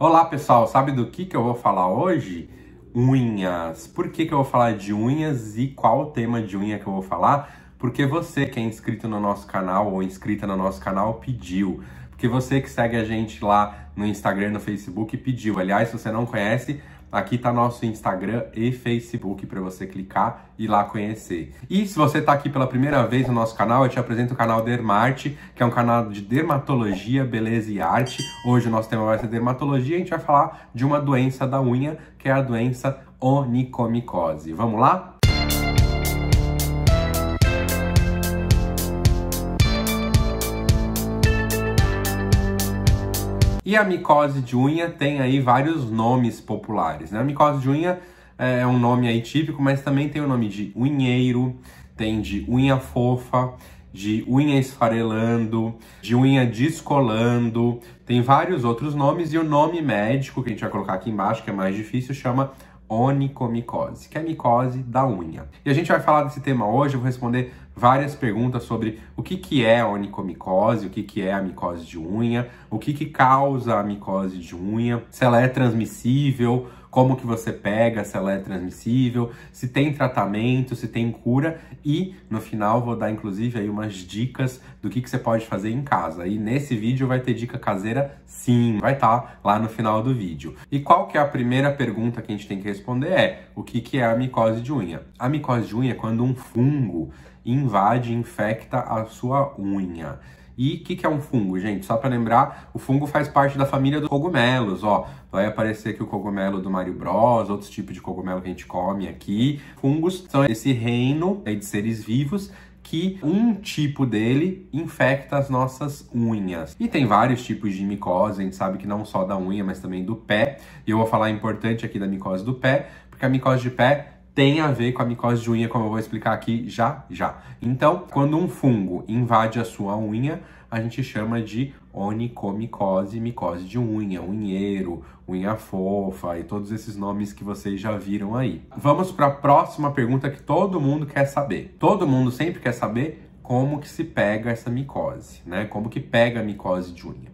Olá pessoal, sabe do que, que eu vou falar hoje? Unhas. Por que, que eu vou falar de unhas e qual o tema de unha que eu vou falar? Porque você que é inscrito no nosso canal ou inscrita no nosso canal pediu. Porque você que segue a gente lá no Instagram, no Facebook pediu. Aliás, se você não conhece, Aqui está nosso Instagram e Facebook para você clicar e lá conhecer. E se você está aqui pela primeira vez no nosso canal, eu te apresento o canal Dermarte, que é um canal de dermatologia, beleza e arte. Hoje o nosso tema vai ser dermatologia e a gente vai falar de uma doença da unha, que é a doença onicomicose. Vamos lá? E a micose de unha tem aí vários nomes populares, né? A micose de unha é um nome aí típico, mas também tem o nome de unheiro, tem de unha fofa, de unha esfarelando, de unha descolando, tem vários outros nomes e o nome médico que a gente vai colocar aqui embaixo, que é mais difícil, chama onicomicose, que é a micose da unha. E a gente vai falar desse tema hoje, eu vou responder várias perguntas sobre o que, que é onicomicose, o que, que é a micose de unha, o que, que causa a micose de unha, se ela é transmissível, como que você pega, se ela é transmissível, se tem tratamento, se tem cura e no final vou dar inclusive aí umas dicas do que, que você pode fazer em casa. E nesse vídeo vai ter dica caseira sim, vai estar tá lá no final do vídeo. E qual que é a primeira pergunta que a gente tem que responder é o que, que é a micose de unha? A micose de unha é quando um fungo invade, infecta a sua unha. E o que, que, é um fungo, gente? Só para lembrar, o fungo faz parte da família dos cogumelos, ó. Vai aparecer aqui o cogumelo do Mario Bros, outros tipos de cogumelo que a gente come aqui. Fungos são esse reino né, de seres vivos que um tipo dele infecta as nossas unhas. E tem vários tipos de micose, a gente sabe que não só da unha, mas também do pé. E eu vou falar importante aqui da micose do pé, porque a micose de pé tem a ver com a micose de unha, como eu vou explicar aqui já já. Então, quando um fungo invade a sua unha, a gente chama de onicomicose, micose de unha, unheiro, unha fofa e todos esses nomes que vocês já viram aí. Vamos para a próxima pergunta que todo mundo quer saber. Todo mundo sempre quer saber como que se pega essa micose, né? Como que pega a micose de unha.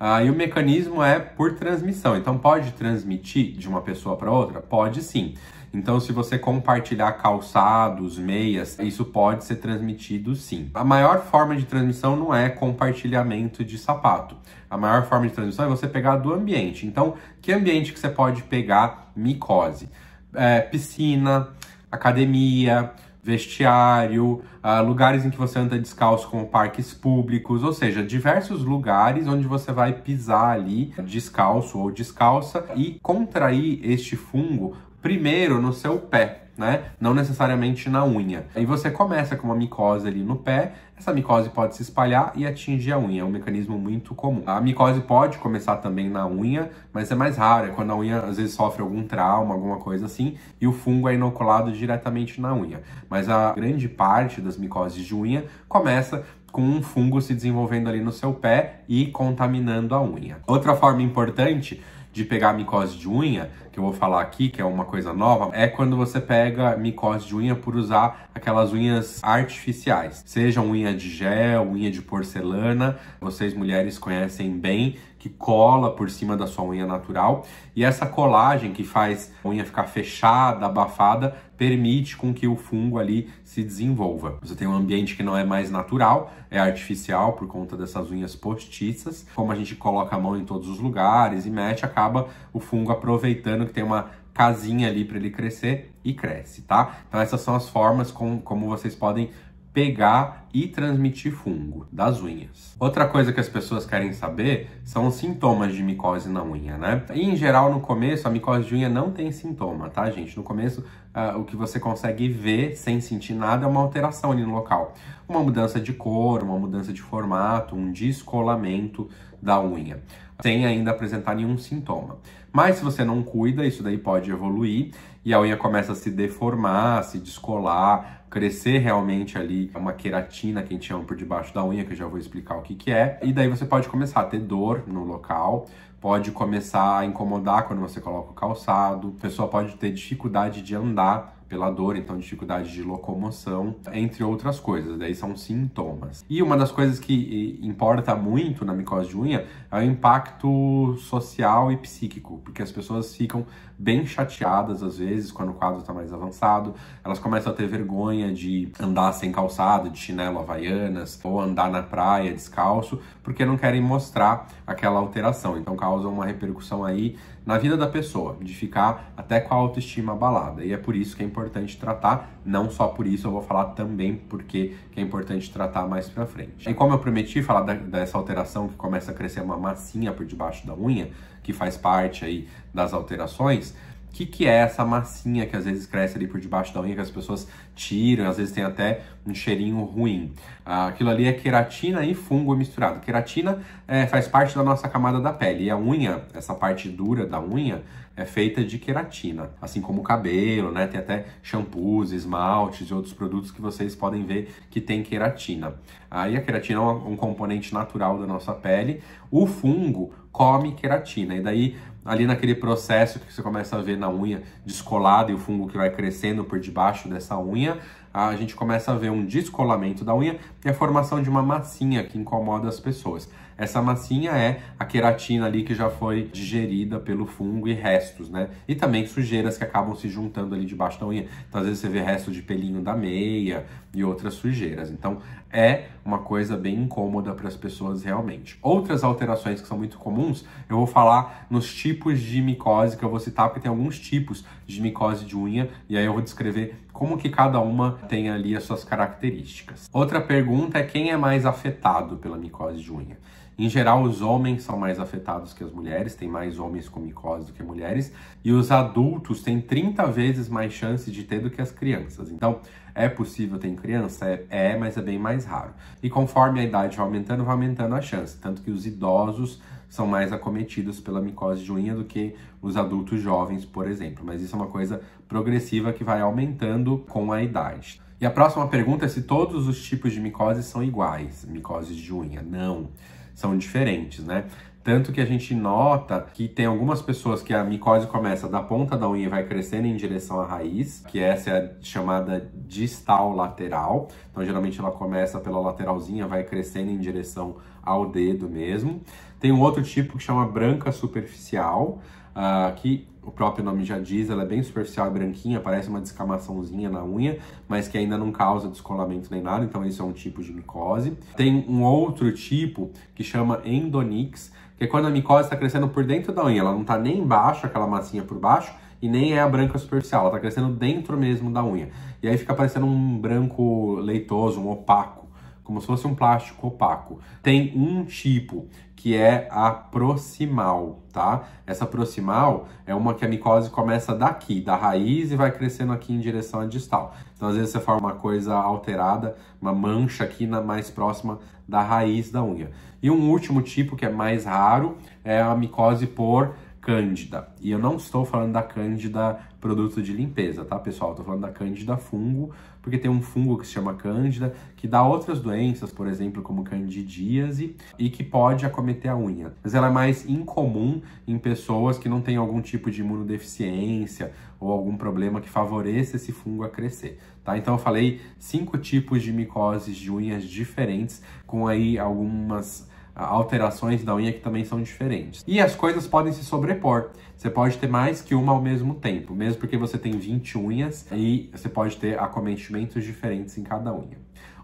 Ah, e o mecanismo é por transmissão. Então pode transmitir de uma pessoa para outra? Pode sim. Então, se você compartilhar calçados, meias, isso pode ser transmitido sim. A maior forma de transmissão não é compartilhamento de sapato. A maior forma de transmissão é você pegar do ambiente. Então, que ambiente que você pode pegar micose? É, piscina, academia, vestiário, uh, lugares em que você anda descalço como parques públicos, ou seja, diversos lugares onde você vai pisar ali descalço ou descalça e contrair este fungo primeiro no seu pé, né? Não necessariamente na unha. E você começa com uma micose ali no pé, essa micose pode se espalhar e atingir a unha, é um mecanismo muito comum. A micose pode começar também na unha, mas é mais raro, é quando a unha às vezes sofre algum trauma, alguma coisa assim, e o fungo é inoculado diretamente na unha. Mas a grande parte das micoses de unha começa com um fungo se desenvolvendo ali no seu pé e contaminando a unha. Outra forma importante de pegar micose de unha, que eu vou falar aqui, que é uma coisa nova, é quando você pega micose de unha por usar aquelas unhas artificiais, sejam unha de gel, unha de porcelana, vocês mulheres conhecem bem, que cola por cima da sua unha natural. E essa colagem que faz a unha ficar fechada, abafada, permite com que o fungo ali se desenvolva. Você tem um ambiente que não é mais natural, é artificial por conta dessas unhas postiças. Como a gente coloca a mão em todos os lugares e mete, acaba o fungo aproveitando que tem uma casinha ali para ele crescer e cresce, tá? Então essas são as formas com, como vocês podem pegar e transmitir fungo das unhas. Outra coisa que as pessoas querem saber são os sintomas de micose na unha, né? E, em geral, no começo, a micose de unha não tem sintoma, tá, gente? No começo, uh, o que você consegue ver sem sentir nada é uma alteração ali no local. Uma mudança de cor, uma mudança de formato, um descolamento da unha sem ainda apresentar nenhum sintoma. Mas se você não cuida, isso daí pode evoluir e a unha começa a se deformar, a se descolar, crescer realmente ali é uma queratina que a gente chama por debaixo da unha, que eu já vou explicar o que, que é. E daí você pode começar a ter dor no local, pode começar a incomodar quando você coloca o calçado, a pessoa pode ter dificuldade de andar pela dor, então dificuldade de locomoção, entre outras coisas. Daí são sintomas. E uma das coisas que importa muito na micose de unha é o impacto social e psíquico, porque as pessoas ficam bem chateadas às vezes quando o quadro está mais avançado, elas começam a ter vergonha de andar sem calçado, de chinelo havaianas, ou andar na praia descalço, porque não querem mostrar aquela alteração. Então causa uma repercussão aí na vida da pessoa, de ficar até com a autoestima abalada. E é por isso que é importante tratar, não só por isso, eu vou falar também porque é importante tratar mais pra frente. E como eu prometi falar da, dessa alteração que começa a crescer uma massinha por debaixo da unha, que faz parte aí das alterações, que, que é essa massinha que às vezes cresce ali por debaixo da unha, que as pessoas tiram, às vezes tem até um cheirinho ruim. Ah, aquilo ali é queratina e fungo misturado. Queratina é, faz parte da nossa camada da pele e a unha, essa parte dura da unha, é feita de queratina, assim como o cabelo, né? Tem até shampoos, esmaltes e outros produtos que vocês podem ver que tem queratina. Aí ah, a queratina é um, um componente natural da nossa pele. O fungo come queratina e daí ali naquele processo que você começa a ver na unha descolada e o fungo que vai crescendo por debaixo dessa unha, a gente começa a ver um descolamento da unha e a formação de uma massinha que incomoda as pessoas. Essa massinha é a queratina ali que já foi digerida pelo fungo e restos, né? E também sujeiras que acabam se juntando ali debaixo da unha. Então, às vezes você vê restos de pelinho da meia e outras sujeiras. Então, é uma coisa bem incômoda para as pessoas realmente. Outras alterações que são muito comuns, eu vou falar nos tipos de micose que eu vou citar, porque tem alguns tipos de micose de unha, e aí eu vou descrever como que cada uma tem ali as suas características. Outra pergunta é quem é mais afetado pela micose de unha? Em geral, os homens são mais afetados que as mulheres, tem mais homens com micose do que mulheres, e os adultos têm 30 vezes mais chances de ter do que as crianças. Então, é possível ter em criança? É, é, mas é bem mais raro. E conforme a idade vai aumentando, vai aumentando a chance. Tanto que os idosos são mais acometidos pela micose de unha do que os adultos jovens, por exemplo. Mas isso é uma coisa progressiva que vai aumentando com a idade. E a próxima pergunta é se todos os tipos de micose são iguais, micoses de unha. Não, são diferentes, né? Tanto que a gente nota que tem algumas pessoas que a micose começa da ponta da unha e vai crescendo em direção à raiz, que essa é a chamada distal lateral. Então, geralmente ela começa pela lateralzinha, vai crescendo em direção ao dedo mesmo. Tem um outro tipo que chama branca superficial, uh, que o próprio nome já diz, ela é bem superficial, branquinha, parece uma descamaçãozinha na unha, mas que ainda não causa descolamento nem nada, então esse é um tipo de micose. Tem um outro tipo que chama endonix, é quando a micose está crescendo por dentro da unha, ela não está nem embaixo, aquela massinha por baixo, e nem é a branca superficial, ela está crescendo dentro mesmo da unha. E aí fica parecendo um branco leitoso, um opaco como se fosse um plástico opaco. Tem um tipo que é a proximal, tá? Essa proximal é uma que a micose começa daqui, da raiz, e vai crescendo aqui em direção à distal. Então, às vezes, você forma uma coisa alterada, uma mancha aqui na, mais próxima da raiz da unha. E um último tipo, que é mais raro, é a micose por Cândida. E eu não estou falando da Cândida produto de limpeza, tá, pessoal? Estou falando da Cândida fungo, porque tem um fungo que se chama Cândida, que dá outras doenças, por exemplo, como candidíase, e que pode acometer a unha. Mas ela é mais incomum em pessoas que não têm algum tipo de imunodeficiência ou algum problema que favoreça esse fungo a crescer, tá? Então eu falei cinco tipos de micoses de unhas diferentes, com aí algumas alterações da unha que também são diferentes. E as coisas podem se sobrepor. Você pode ter mais que uma ao mesmo tempo, mesmo porque você tem 20 unhas e você pode ter acometimentos diferentes em cada unha.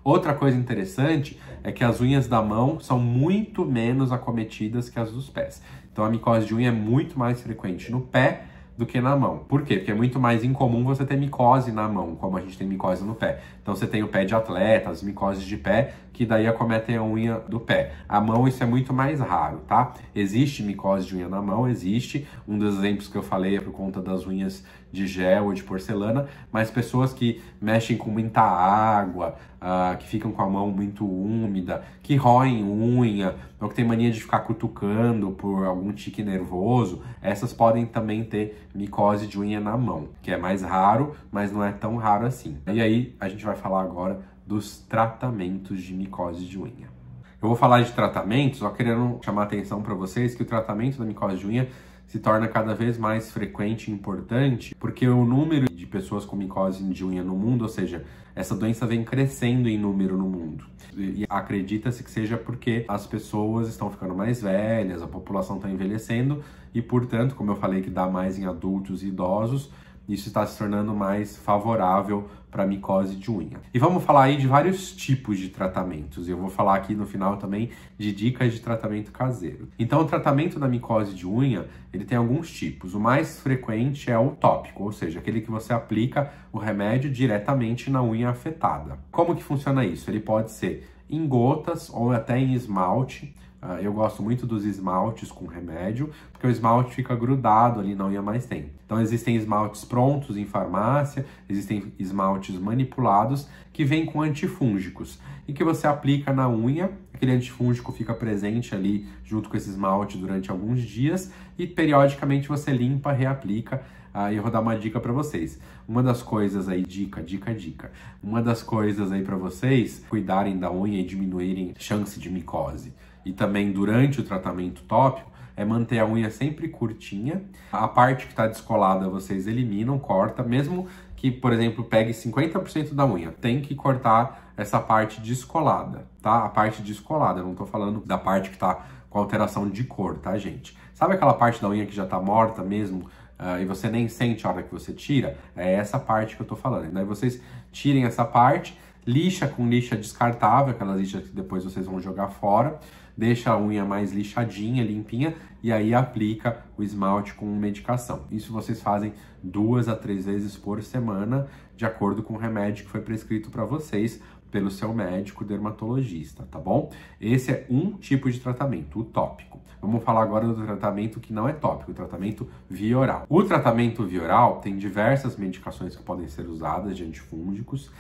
Outra coisa interessante é que as unhas da mão são muito menos acometidas que as dos pés. Então a micose de unha é muito mais frequente no pé do que na mão. Por quê? Porque é muito mais incomum você ter micose na mão, como a gente tem micose no pé. Então você tem o pé de atleta, as micoses de pé, que daí acometem a unha do pé. A mão isso é muito mais raro, tá? Existe micose de unha na mão, existe. Um dos exemplos que eu falei é por conta das unhas de gel ou de porcelana, mas pessoas que mexem com muita água, uh, que ficam com a mão muito úmida, que roem unha, ou que tem mania de ficar cutucando por algum tique nervoso, essas podem também ter micose de unha na mão, que é mais raro, mas não é tão raro assim. E aí a gente vai falar agora dos tratamentos de micose de unha. Eu vou falar de tratamentos, só querendo chamar a atenção para vocês que o tratamento da micose de unha se torna cada vez mais frequente e importante, porque o número de pessoas com micose de unha no mundo, ou seja, essa doença vem crescendo em número no mundo. E acredita-se que seja porque as pessoas estão ficando mais velhas, a população está envelhecendo e, portanto, como eu falei que dá mais em adultos e idosos, isso está se tornando mais favorável para micose de unha. E vamos falar aí de vários tipos de tratamentos. Eu vou falar aqui no final também de dicas de tratamento caseiro. Então, o tratamento da micose de unha, ele tem alguns tipos. O mais frequente é o tópico, ou seja, aquele que você aplica o remédio diretamente na unha afetada. Como que funciona isso? Ele pode ser em gotas ou até em esmalte. Ah, eu gosto muito dos esmaltes com remédio, porque o esmalte fica grudado ali não ia mais tempo. Então existem esmaltes prontos em farmácia, existem esmaltes manipulados que vêm com antifúngicos e que você aplica na unha, aquele antifúngico fica presente ali junto com esse esmalte durante alguns dias e periodicamente você limpa, reaplica Aí eu vou dar uma dica para vocês. Uma das coisas aí, dica, dica, dica. Uma das coisas aí para vocês cuidarem da unha e diminuírem chance de micose. E também durante o tratamento tópico, é manter a unha sempre curtinha. A parte que está descolada vocês eliminam, corta, mesmo que, por exemplo, pegue 50% da unha. Tem que cortar essa parte descolada, tá? A parte descolada, não estou falando da parte que está com alteração de cor, tá, gente? Sabe aquela parte da unha que já está morta mesmo? uh, e você nem sente a hora que você tira, é essa parte que eu tô falando. Daí vocês tirem essa parte, lixa com lixa descartável, aquelas lixas que depois vocês vão jogar fora, deixa a unha mais lixadinha, limpinha, e aí aplica o esmalte com medicação. Isso vocês fazem duas a três vezes por semana, de acordo com o remédio que foi prescrito para vocês, pelo seu médico dermatologista, tá bom? Esse é um tipo de tratamento, o tópico. Vamos falar agora do tratamento que não é tópico, o tratamento via oral. O tratamento via oral tem diversas medicações que podem ser usadas de antifúngicos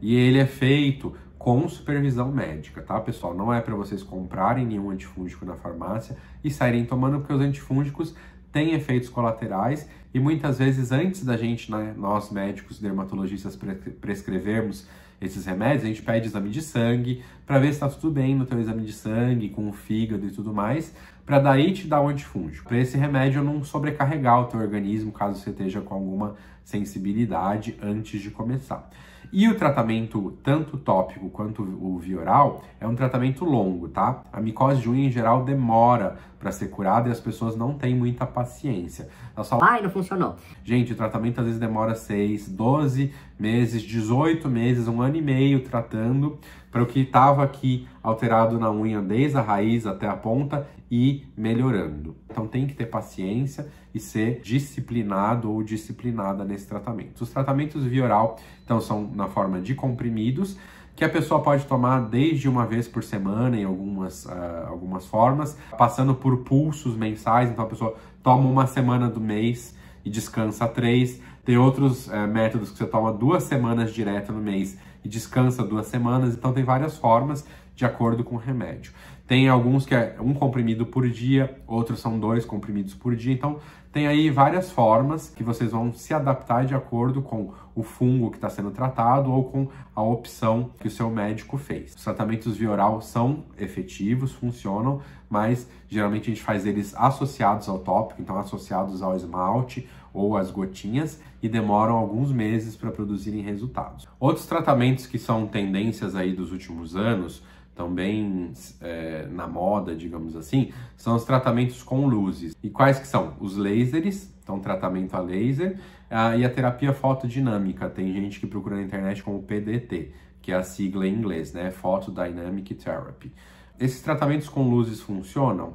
e ele é feito com supervisão médica, tá, pessoal? Não é para vocês comprarem nenhum antifúngico na farmácia e saírem tomando, porque os antifúngicos têm efeitos colaterais e muitas vezes antes da gente, né, nós médicos dermatologistas prescrevermos esses remédios, a gente pede exame de sangue para ver se está tudo bem no teu exame de sangue, com o fígado e tudo mais, para daí te dar o um antifúngico. Para esse remédio não sobrecarregar o teu organismo caso você esteja com alguma sensibilidade antes de começar. E o tratamento, tanto tópico quanto o vioral, é um tratamento longo, tá? A micose de unha, em geral, demora para ser curada e as pessoas não têm muita paciência. Elas falam, ai, não funcionou. Gente, o tratamento às vezes demora 6, 12 meses, 18 meses, um ano e meio tratando, para o que estava aqui alterado na unha desde a raiz até a ponta e melhorando. Então tem que ter paciência e ser disciplinado ou disciplinada nesse tratamento. Os tratamentos via oral, então, são na forma de comprimidos, que a pessoa pode tomar desde uma vez por semana em algumas, uh, algumas formas, passando por pulsos mensais, então a pessoa toma uma semana do mês e descansa três. Tem outros uh, métodos que você toma duas semanas direto no mês e descansa duas semanas. Então, tem várias formas de acordo com o remédio. Tem alguns que é um comprimido por dia, outros são dois comprimidos por dia. Então, tem aí várias formas que vocês vão se adaptar de acordo com o fungo que está sendo tratado ou com a opção que o seu médico fez. Os tratamentos via oral são efetivos, funcionam, mas geralmente a gente faz eles associados ao tópico, então associados ao esmalte ou as gotinhas e demoram alguns meses para produzirem resultados. Outros tratamentos que são tendências aí dos últimos anos, também é, na moda, digamos assim, são os tratamentos com luzes. E quais que são? Os lasers, então tratamento a laser, a, ah, e a terapia fotodinâmica. Tem gente que procura na internet como PDT, que é a sigla em inglês, né? Photodynamic Therapy. Esses tratamentos com luzes funcionam?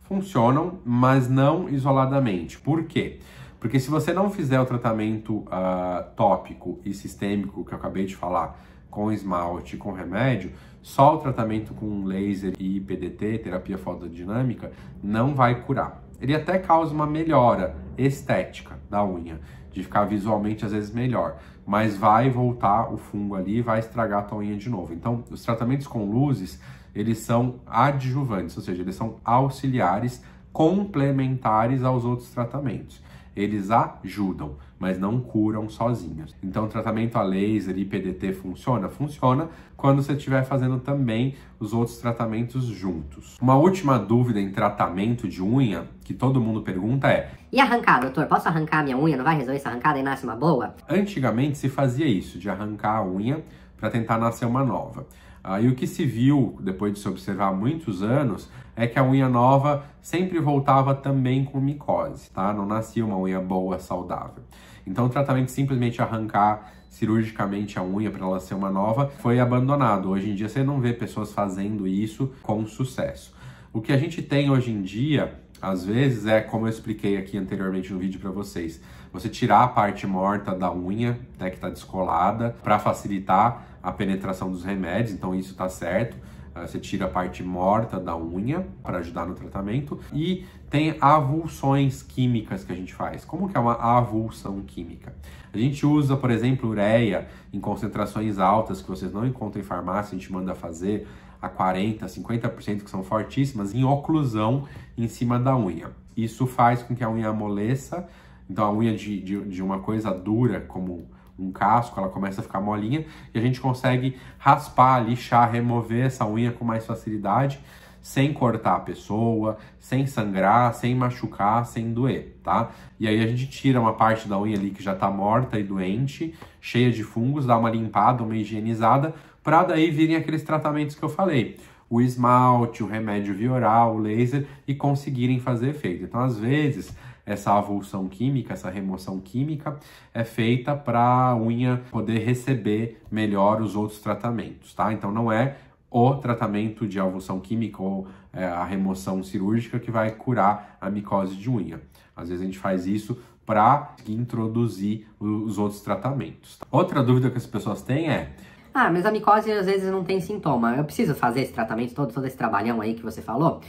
Funcionam, mas não isoladamente. Por quê? Porque se você não fizer o tratamento uh, tópico e sistêmico que eu acabei de falar, com esmalte, com remédio, só o tratamento com laser e PDT, terapia fotodinâmica, não vai curar. Ele até causa uma melhora estética da unha, de ficar visualmente às vezes melhor, mas vai voltar o fungo ali, vai estragar a tua unha de novo. Então, os tratamentos com luzes, eles são adjuvantes, ou seja, eles são auxiliares complementares aos outros tratamentos eles ajudam, mas não curam sozinhos. Então, tratamento a laser e PDT funciona? Funciona quando você estiver fazendo também os outros tratamentos juntos. Uma última dúvida em tratamento de unha que todo mundo pergunta é: E arrancar, doutor? Posso arrancar minha unha? Não vai resolver essa arrancada e nasce uma boa? Antigamente se fazia isso, de arrancar a unha para tentar nascer uma nova. Aí o que se viu, depois de se observar muitos anos, é que a unha nova sempre voltava também com micose, tá? Não nascia uma unha boa, saudável. Então o tratamento de simplesmente arrancar cirurgicamente a unha para ela ser uma nova foi abandonado. Hoje em dia você não vê pessoas fazendo isso com sucesso. O que a gente tem hoje em dia, às vezes, é como eu expliquei aqui anteriormente no vídeo para vocês, você tirar a parte morta da unha, né, que está descolada, para facilitar a penetração dos remédios, então isso está certo. Ah, você tira a parte morta da unha para ajudar no tratamento. E tem avulsões químicas que a gente faz. Como que é uma avulsão química? A gente usa, por exemplo, ureia em concentrações altas que vocês não encontram em farmácia, a gente manda fazer a 40, 50% que são fortíssimas em oclusão em cima da unha. Isso faz com que a unha amoleça, então a unha de, de, de uma coisa dura como um casco, ela começa a ficar molinha e a gente consegue raspar, lixar, remover essa unha com mais facilidade, sem cortar a pessoa, sem sangrar, sem machucar, sem doer, tá? E aí a gente tira uma parte da unha ali que já tá morta e doente, cheia de fungos, dá uma limpada, uma higienizada, para daí virem aqueles tratamentos que eu falei o esmalte, o remédio via oral, o laser e conseguirem fazer efeito. Então, às vezes, essa avulsão química, essa remoção química, é feita para a unha poder receber melhor os outros tratamentos, tá? Então não é o tratamento de avulsão química ou é, a remoção cirúrgica que vai curar a micose de unha. Às vezes a gente faz isso para introduzir os outros tratamentos. Tá? Outra dúvida que as pessoas têm é ah, mas a micose às vezes não tem sintoma. Eu preciso fazer esse tratamento todo, todo esse trabalhão aí que você falou?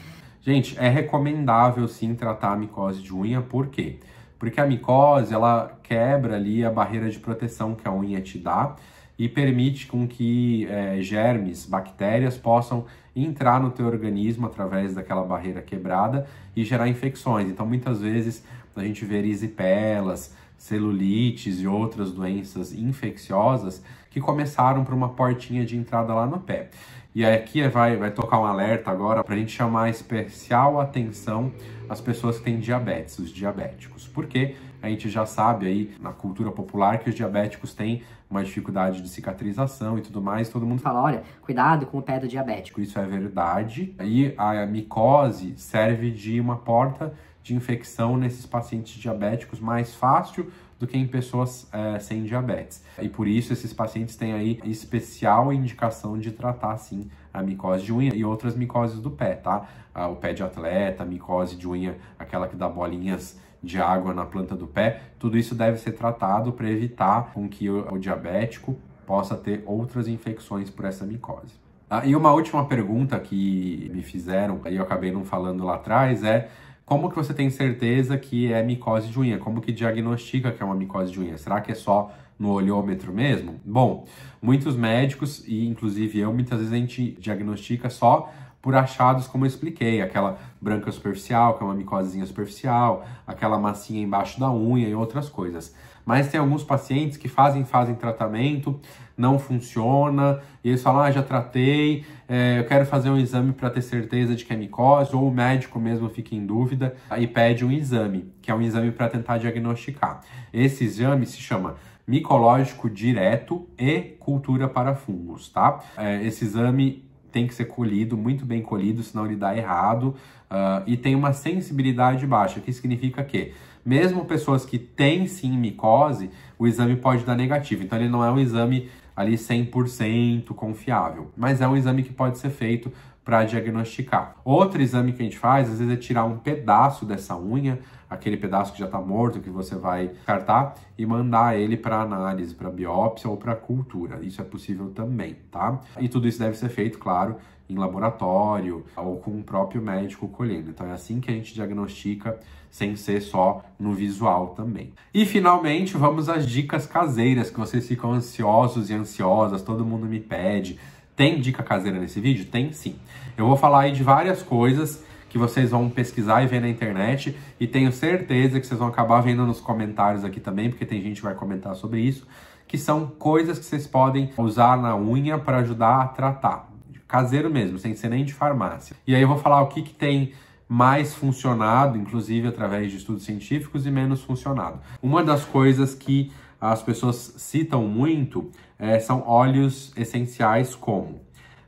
Gente, é recomendável sim tratar a micose de unha, por quê? Porque a micose, ela quebra ali a barreira de proteção que a unha te dá e permite com que é, germes, bactérias possam entrar no teu organismo através daquela barreira quebrada e gerar infecções. Então, muitas vezes, a gente vê erisipelas, celulites e outras doenças infecciosas que começaram por uma portinha de entrada lá no pé. E aqui vai, vai tocar um alerta agora para a gente chamar especial atenção às pessoas que têm diabetes, os diabéticos. Porque a gente já sabe aí na cultura popular que os diabéticos têm uma dificuldade de cicatrização e tudo mais, todo mundo fala, olha, cuidado com o pé do diabético. Isso é verdade. E a micose serve de uma porta de infecção nesses pacientes diabéticos mais fácil do que em pessoas é, sem diabetes. E por isso esses pacientes têm aí especial indicação de tratar sim a micose de unha e outras micoses do pé, tá? O pé de atleta, a micose de unha, aquela que dá bolinhas de água na planta do pé, tudo isso deve ser tratado para evitar com que o diabético possa ter outras infecções por essa micose. Ah, e uma última pergunta que me fizeram, e eu acabei não falando lá atrás, é como que você tem certeza que é micose de unha? Como que diagnostica que é uma micose de unha? Será que é só no olhômetro mesmo? Bom, muitos médicos, e inclusive eu, muitas vezes a gente diagnostica só por achados como eu expliquei, aquela branca superficial, que é uma micosezinha superficial, aquela massinha embaixo da unha e outras coisas. Mas tem alguns pacientes que fazem, fazem tratamento, não funciona, e eles falam, ah, já tratei, é, eu quero fazer um exame para ter certeza de que é micose, ou o médico mesmo fica em dúvida e pede um exame, que é um exame para tentar diagnosticar. Esse exame se chama micológico direto e cultura para fungos, tá? É, esse exame tem que ser colhido, muito bem colhido, senão ele dá errado. Uh, e tem uma sensibilidade baixa, que significa que, mesmo pessoas que têm sim micose, o exame pode dar negativo. Então, ele não é um exame ali 100% confiável. Mas é um exame que pode ser feito para diagnosticar. Outro exame que a gente faz, às vezes, é tirar um pedaço dessa unha, aquele pedaço que já está morto, que você vai descartar, e mandar ele para análise, para biópsia ou para cultura. Isso é possível também, tá? E tudo isso deve ser feito, claro, em laboratório ou com o próprio médico colhendo. Então é assim que a gente diagnostica, sem ser só no visual também. E finalmente, vamos às dicas caseiras que vocês ficam ansiosos e ansiosas, todo mundo me pede tem dica caseira nesse vídeo? Tem sim. Eu vou falar aí de várias coisas que vocês vão pesquisar e ver na internet e tenho certeza que vocês vão acabar vendo nos comentários aqui também, porque tem gente que vai comentar sobre isso, que são coisas que vocês podem usar na unha para ajudar a tratar. Caseiro mesmo, sem ser nem de farmácia. E aí eu vou falar o que, que tem mais funcionado, inclusive através de estudos científicos, e menos funcionado. Uma das coisas que as pessoas citam muito é, são óleos essenciais como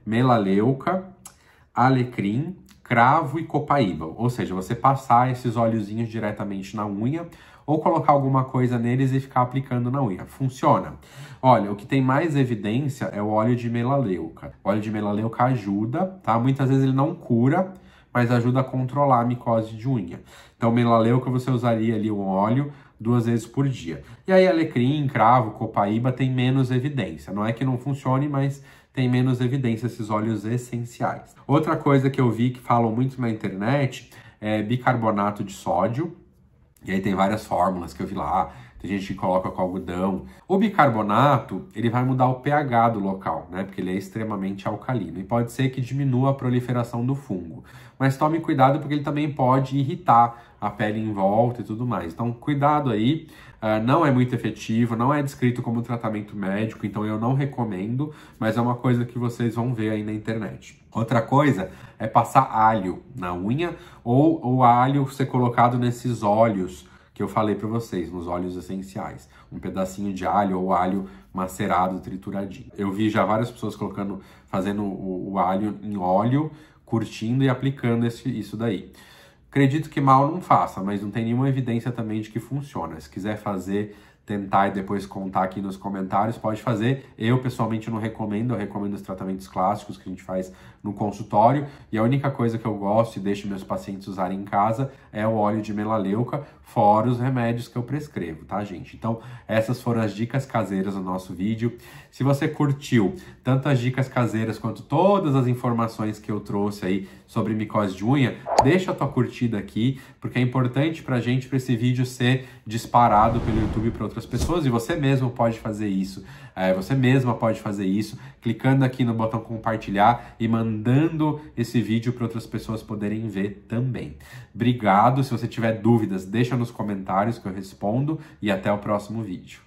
melaleuca, alecrim, cravo e copaíba. Ou seja, você passar esses óleozinhos diretamente na unha ou colocar alguma coisa neles e ficar aplicando na unha. Funciona. Olha, o que tem mais evidência é o óleo de melaleuca. O óleo de melaleuca ajuda, tá? Muitas vezes ele não cura, mas ajuda a controlar a micose de unha. Então, melaleuca você usaria ali um óleo, duas vezes por dia. E aí alecrim, cravo, copaíba tem menos evidência. Não é que não funcione, mas tem menos evidência esses óleos essenciais. Outra coisa que eu vi que falam muito na internet é bicarbonato de sódio. E aí tem várias fórmulas que eu vi lá. Tem gente que coloca com algodão. O bicarbonato, ele vai mudar o pH do local, né? Porque ele é extremamente alcalino e pode ser que diminua a proliferação do fungo. Mas tome cuidado porque ele também pode irritar a pele em volta e tudo mais. Então, cuidado aí, uh, não é muito efetivo, não é descrito como tratamento médico, então eu não recomendo, mas é uma coisa que vocês vão ver aí na internet. Outra coisa é passar alho na unha ou o alho ser colocado nesses óleos que eu falei para vocês, nos óleos essenciais. Um pedacinho de alho ou alho macerado, trituradinho. Eu vi já várias pessoas colocando, fazendo o, o alho em óleo, curtindo e aplicando esse, isso daí. Acredito que mal não faça, mas não tem nenhuma evidência também de que funciona. Se quiser fazer, tentar e depois contar aqui nos comentários, pode fazer. Eu pessoalmente não recomendo, eu recomendo os tratamentos clássicos que a gente faz no consultório. E a única coisa que eu gosto e deixo meus pacientes usarem em casa é o óleo de melaleuca, fora os remédios que eu prescrevo, tá, gente? Então, essas foram as dicas caseiras do nosso vídeo. Se você curtiu tanto as dicas caseiras quanto todas as informações que eu trouxe aí sobre micose de unha, deixa a tua curtida aqui, porque é importante pra gente, para esse vídeo ser disparado pelo YouTube para outras pessoas e você mesmo pode fazer isso. É, você mesma pode fazer isso, clicando aqui no botão compartilhar e mandando mandando esse vídeo para outras pessoas poderem ver também. Obrigado. Se você tiver dúvidas, deixa nos comentários que eu respondo e até o próximo vídeo.